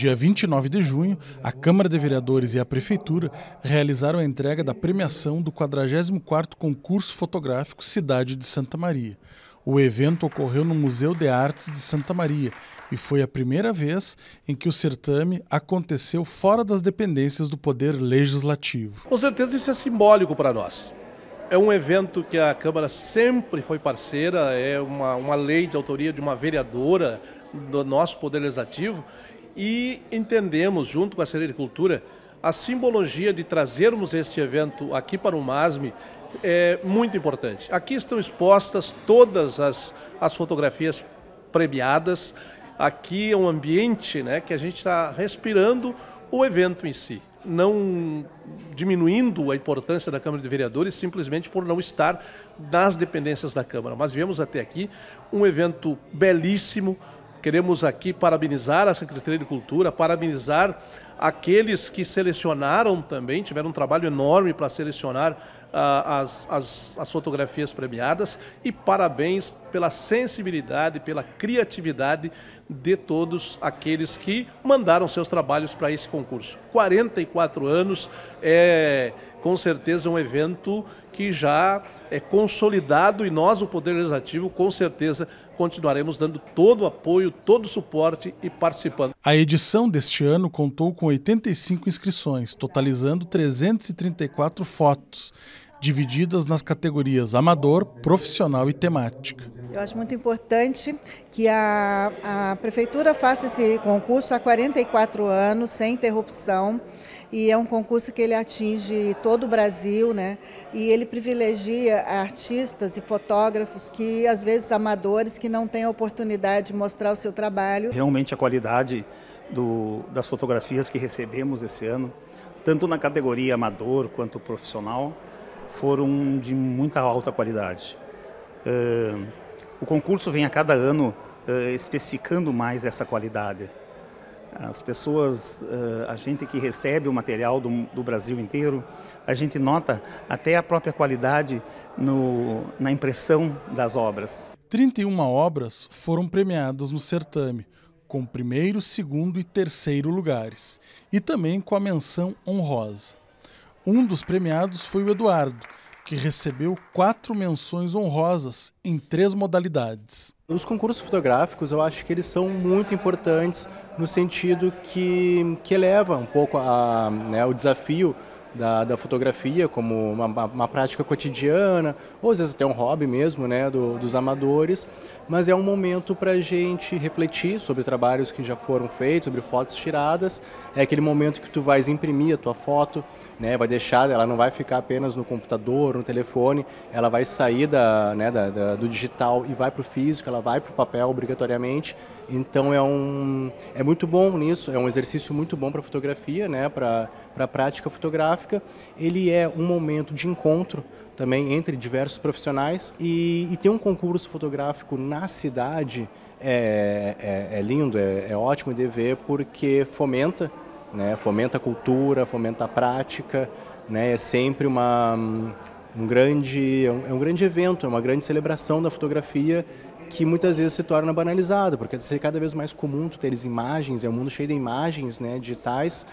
dia 29 de junho, a Câmara de Vereadores e a Prefeitura realizaram a entrega da premiação do 44º Concurso Fotográfico Cidade de Santa Maria. O evento ocorreu no Museu de Artes de Santa Maria e foi a primeira vez em que o certame aconteceu fora das dependências do Poder Legislativo. Com certeza isso é simbólico para nós. É um evento que a Câmara sempre foi parceira, é uma, uma lei de autoria de uma vereadora do nosso Poder Legislativo e entendemos, junto com a Cultura a simbologia de trazermos este evento aqui para o MASME é muito importante. Aqui estão expostas todas as, as fotografias premiadas. Aqui é um ambiente né, que a gente está respirando o evento em si, não diminuindo a importância da Câmara de Vereadores simplesmente por não estar nas dependências da Câmara. Mas viemos até aqui um evento belíssimo, Queremos aqui parabenizar a Secretaria de Cultura, parabenizar aqueles que selecionaram também, tiveram um trabalho enorme para selecionar ah, as, as, as, fotografias premiadas e parabéns pela sensibilidade, pela criatividade de todos aqueles que mandaram seus trabalhos para esse concurso. 44 anos é com certeza um evento que já é consolidado e nós, o Poder Legislativo, com certeza continuaremos dando todo o apoio, todo o suporte e participando. A edição deste ano contou com 85 inscrições, totalizando 334 fotos, divididas nas categorias amador, profissional e temática. Eu acho muito importante que a, a prefeitura faça esse concurso há 44 anos, sem interrupção e é um concurso que ele atinge todo o Brasil, né? E ele privilegia artistas e fotógrafos que às vezes amadores que não têm a oportunidade de mostrar o seu trabalho. Realmente a qualidade do, das fotografias que recebemos esse ano, tanto na categoria amador quanto profissional, foram de muita alta qualidade. Eh, o concurso vem a cada ano eh, especificando mais essa qualidade. As pessoas, eh, a gente que recebe o material do, do, Brasil inteiro, a gente nota até a própria qualidade no, na impressão das obras. 31 obras foram premiadas no certame, com primeiro, segundo e terceiro lugares, e também com a menção honrosa. Um dos premiados foi o Eduardo, que recebeu quatro menções honrosas em três modalidades. Os concursos fotográficos, eu acho que eles são muito importantes no sentido que, que eleva um pouco a, né, o desafio da, da fotografia como uma, uma, prática cotidiana, ou às vezes até um hobby mesmo, né, do, dos amadores, mas é um momento para a gente refletir sobre trabalhos que já foram feitos, sobre fotos tiradas, é aquele momento que tu vais imprimir a tua foto, né, vai deixar, ela não vai ficar apenas no computador, no telefone, ela vai sair da, né, da, da do digital e vai para o físico, ela vai para o papel obrigatoriamente, então é um é muito bom nisso, é um exercício muito bom para fotografia, né, para para prática fotográfica. Ele é um momento de encontro também entre diversos profissionais e, e ter um concurso fotográfico na cidade é, é, é lindo, é, é ótimo de ver porque fomenta, né, fomenta a cultura, fomenta a prática, né, é sempre uma um grande é um, é um grande evento, é uma grande celebração da fotografia que muitas vezes se torna banalizado, porque é cada vez mais comum tu teres imagens, é um mundo cheio de imagens né, digitais,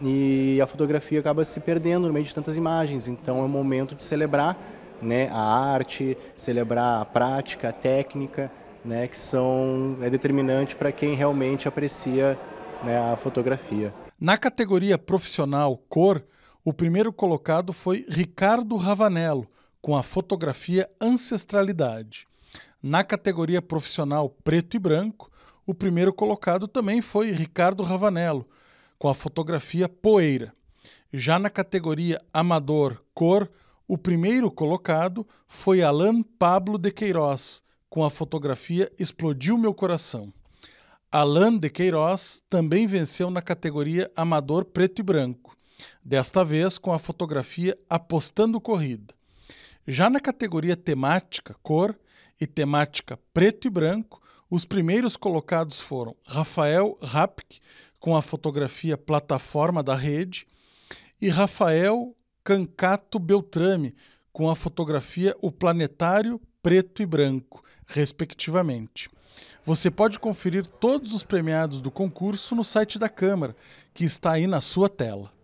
e a fotografia acaba se perdendo no meio de tantas imagens. Então é o momento de celebrar né, a arte, celebrar a prática, a técnica, né, que são é determinante para quem realmente aprecia né, a fotografia. Na categoria profissional cor, o primeiro colocado foi Ricardo Ravanello, com a fotografia Ancestralidade. Na categoria profissional preto e branco, o primeiro colocado também foi Ricardo Ravanello, com a fotografia Poeira. Já na categoria amador cor, o primeiro colocado foi Alain Pablo de Queiroz, com a fotografia Explodiu Meu Coração. Alain de Queiroz também venceu na categoria amador preto e branco, desta vez com a fotografia Apostando Corrida. Já na categoria temática cor, e temática preto e branco, os primeiros colocados foram Rafael Rapk, com a fotografia Plataforma da Rede, e Rafael Cancato Beltrame, com a fotografia O Planetário Preto e Branco, respectivamente. Você pode conferir todos os premiados do concurso no site da Câmara, que está aí na sua tela.